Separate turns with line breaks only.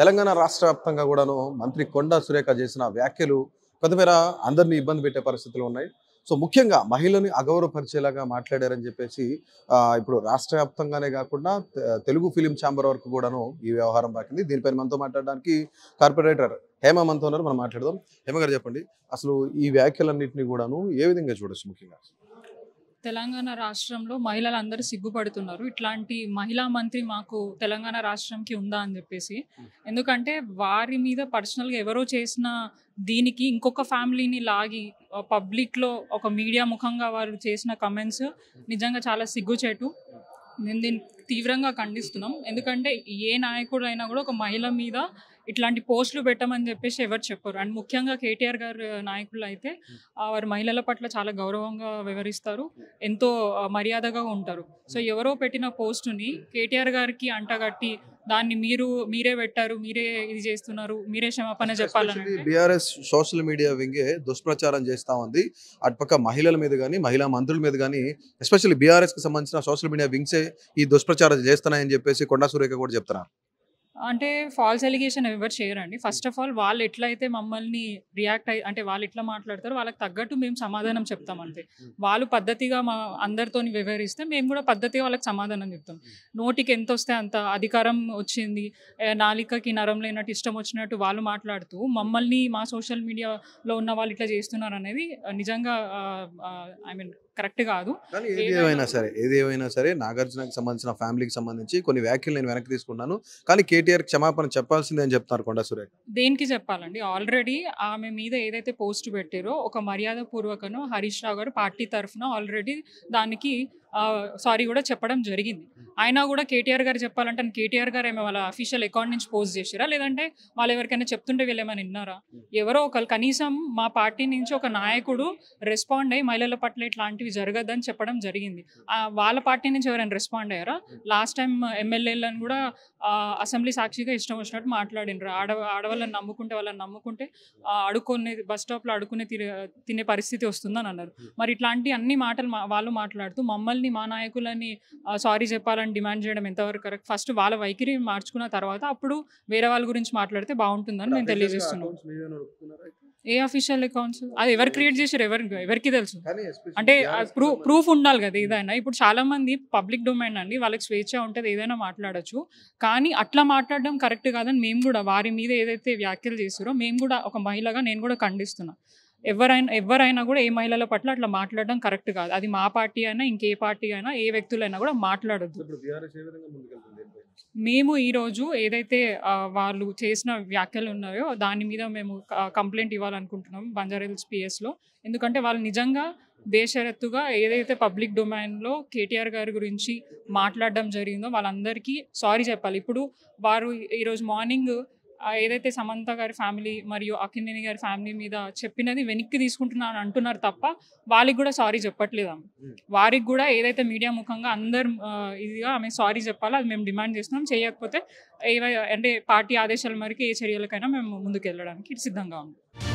తెలంగాణ రాష్ట్ర వ్యాప్తంగా కూడాను మంత్రి కొండ సురేఖ చేసిన వ్యాఖ్యలు కొద్దిమేర అందరినీ ఇబ్బంది పెట్టే పరిస్థితులు ఉన్నాయి సో ముఖ్యంగా మహిళని అగౌరవపరిచేలాగా మాట్లాడారని చెప్పేసి ఇప్పుడు రాష్ట్ర వ్యాప్తంగానే కాకుండా తెలుగు ఫిలిం ఛాంబర్ వరకు కూడాను ఈ వ్యవహారం పాకింది దీనిపైన మనతో మాట్లాడడానికి కార్పొరేటర్ హేమ మనతో ఉన్నారు మనం మాట్లాడదాం హేమ గారు చెప్పండి అసలు ఈ వ్యాఖ్యలన్నింటినీ కూడాను ఏ విధంగా చూడొచ్చు ముఖ్యంగా
తెలంగాణ రాష్ట్రంలో మహిళలు సిగ్గుపడుతున్నారు ఇట్లాంటి మహిళా మంత్రి మాకు తెలంగాణ రాష్ట్రంకి ఉందా అని చెప్పేసి ఎందుకంటే వారి మీద పర్సనల్గా ఎవరో చేసిన దీనికి ఇంకొక ఫ్యామిలీని లాగి పబ్లిక్లో ఒక మీడియా ముఖంగా వారు చేసిన కమెంట్స్ నిజంగా చాలా సిగ్గుచేటు నేను దీన్ని తీవ్రంగా ఖండిస్తున్నాం ఎందుకంటే ఏ నాయకుడైనా కూడా ఒక మహిళ మీద ఇట్లాంటి పోస్టులు పెట్టమని చెప్పేసి ఎవరు చెప్పరు అండ్ ముఖ్యంగా కేటీఆర్ గారు నాయకులు అయితే hmm. వారు మహిళల పట్ల చాలా గౌరవంగా వివరిస్తారు ఎంతో మర్యాదగా ఉంటారు సో hmm. ఎవరో పెట్టిన పోస్టుని కేటీఆర్ గారికి అంటగట్టి దాన్ని మీరు మీరే పెట్టారు మీరే ఇది చేస్తున్నారు మీరే క్షమాపణ చెప్పాలని
బీఆర్ఎస్ సోషల్ మీడియా వింగే దుష్ప్రచారం చేస్తా ఉంది అటుపక్క మహిళల మీద కానీ మహిళా మంత్రుల మీద కానీ ఎస్పెషల్లీ బీఆర్ఎస్కి సంబంధించిన సోషల్ మీడియా వింగ్సే ఈ దుష్ప్రచారం చేస్తున్నాయని చెప్పేసి కొండా సురేఖ కూడా చెప్తున్నారు
అంటే ఫాల్స్ ఎలిగేషన్ ఎవరు చేయరండి ఫస్ట్ ఆఫ్ ఆల్ వాళ్ళు ఎట్లయితే మమ్మల్ని రియాక్ట్ అయ్యి అంటే వాళ్ళు ఎట్లా మాట్లాడతారో వాళ్ళకి తగ్గట్టు మేము సమాధానం చెప్తాం అంతే వాళ్ళు పద్ధతిగా మా అందరితో వ్యవహరిస్తే మేము కూడా పద్ధతిగా వాళ్ళకి సమాధానం చెప్తాం నోటికి ఎంత వస్తే అంత అధికారం వచ్చింది నాలికకి నరం లేనట్టు ఇష్టం వచ్చినట్టు వాళ్ళు మాట్లాడుతూ మమ్మల్ని మా సోషల్ మీడియాలో ఉన్న వాళ్ళు ఇట్లా చేస్తున్నారు అనేది నిజంగా ఐ మీన్ కరెక్ట్ కాదు ఏదేమైనా
సరే ఏది సరే నాగార్జునకి సంబంధించిన ఫ్యామిలీకి సంబంధించి కొన్ని వ్యాఖ్యలు నేను వెనక్కి తీసుకున్నాను కానీ కేటీఆర్ క్షమాపణ చెప్పాల్సిందే అని చెప్తున్నారు కొండా సురేఖ
దేనికి చెప్పాలండి ఆల్రెడీ ఆమె మీద ఏదైతే పోస్ట్ పెట్టారో ఒక మర్యాద పూర్వకను హరీష్ గారు పార్టీ తరఫున ఆల్రెడీ దానికి సారీ కూడా చెప్పడం జరిగింది అయినా కూడా కేటీఆర్ గారు చెప్పాలంటే కేటీఆర్ గారు ఏమో వాళ్ళ అఫీషియల్ అకౌంట్ నుంచి పోస్ట్ చేసారా లేదంటే వాళ్ళు ఎవరికైనా చెప్తుంటే వీళ్ళు ఏమైనా విన్నారా ఎవరో ఒకరు కనీసం మా పార్టీ నుంచి ఒక నాయకుడు రెస్పాండ్ అయ్యి మహిళల పట్ల ఇట్లాంటివి జరగదని చెప్పడం జరిగింది వాళ్ళ పార్టీ నుంచి ఎవరైనా రెస్పాండ్ అయ్యారా లాస్ట్ టైం ఎమ్మెల్యేలను కూడా అసెంబ్లీ సాక్షిగా ఇష్టం వచ్చినట్టు మాట్లాడినరు ఆడ ఆడవాళ్ళని నమ్ముకుంటే వాళ్ళని నమ్ముకుంటే అడుకునే బస్ స్టాప్లో అడుకునే తినే పరిస్థితి వస్తుందని అన్నారు మరి ఇట్లాంటి అన్ని మాటలు వాళ్ళు మాట్లాడుతూ మమ్మల్ని నాయకుల్ని మా నాయకులని సారీ చెప్పాలని డిమాండ్ చేయడం ఎంతవరకు కరెక్ట్ ఫస్ట్ వాళ్ళ వైఖరి మార్చుకున్న తర్వాత అప్పుడు వేరే వాళ్ళ గురించి మాట్లాడితే బాగుంటుందని మేము తెలియజేస్తున్నాం ఏ అఫీషియల్ అకౌంట్స్ అది ఎవరు క్రియేట్ చేశారు ఎవరు ఎవరికి తెలుసు అంటే ప్రూఫ్ ప్రూఫ్ ఉండాలి కదా ఏదైనా ఇప్పుడు చాలా మంది పబ్లిక్ డొమైన్ అండి వాళ్ళకి స్వేచ్ఛ ఉంటుంది ఏదైనా మాట్లాడచ్చు కానీ అట్లా మాట్లాడడం కరెక్ట్ కాదని మేము కూడా వారి మీద ఏదైతే వ్యాఖ్యలు చేసారో మేము కూడా ఒక మహిళగా నేను కూడా ఖండిస్తున్నాను ఎవరైనా ఎవరైనా కూడా ఏ మహిళల పట్ల అట్లా మాట్లాడడం కరెక్ట్ కాదు అది మా పార్టీ అయినా ఇంకే పార్టీ అయినా ఏ వ్యక్తులైనా కూడా మాట్లాడద్దు మేము ఈరోజు ఏదైతే వాళ్ళు చేసిన వ్యాఖ్యలు ఉన్నాయో దాని మీద మేము కంప్లైంట్ ఇవ్వాలనుకుంటున్నాం బంజారాహిల్స్ పిఎస్లో ఎందుకంటే వాళ్ళు నిజంగా దేశరత్తుగా ఏదైతే పబ్లిక్ డొమైన్లో కేటీఆర్ గారి గురించి మాట్లాడడం జరిగిందో వాళ్ళందరికీ సారీ చెప్పాలి ఇప్పుడు వారు ఈరోజు మార్నింగ్ ఏదైతే సమంత గారి ఫ్యామిలీ మరియు అకినేని గారి ఫ్యామిలీ మీద చెప్పినది వెనక్కి తీసుకుంటున్నాను అంటున్నారు తప్ప వాళ్ళకి కూడా సారీ చెప్పట్లేదు ఆమె వారికి కూడా ఏదైతే మీడియా ముఖంగా అందరు ఇదిగా ఆమె సారీ చెప్పాలో అది మేము డిమాండ్ చేస్తున్నాం చేయకపోతే ఏవై అంటే పార్టీ ఆదేశాల మేరకు ఏ చర్యలకైనా మేము ముందుకు వెళ్ళడానికి సిద్ధంగా ఉన్నాం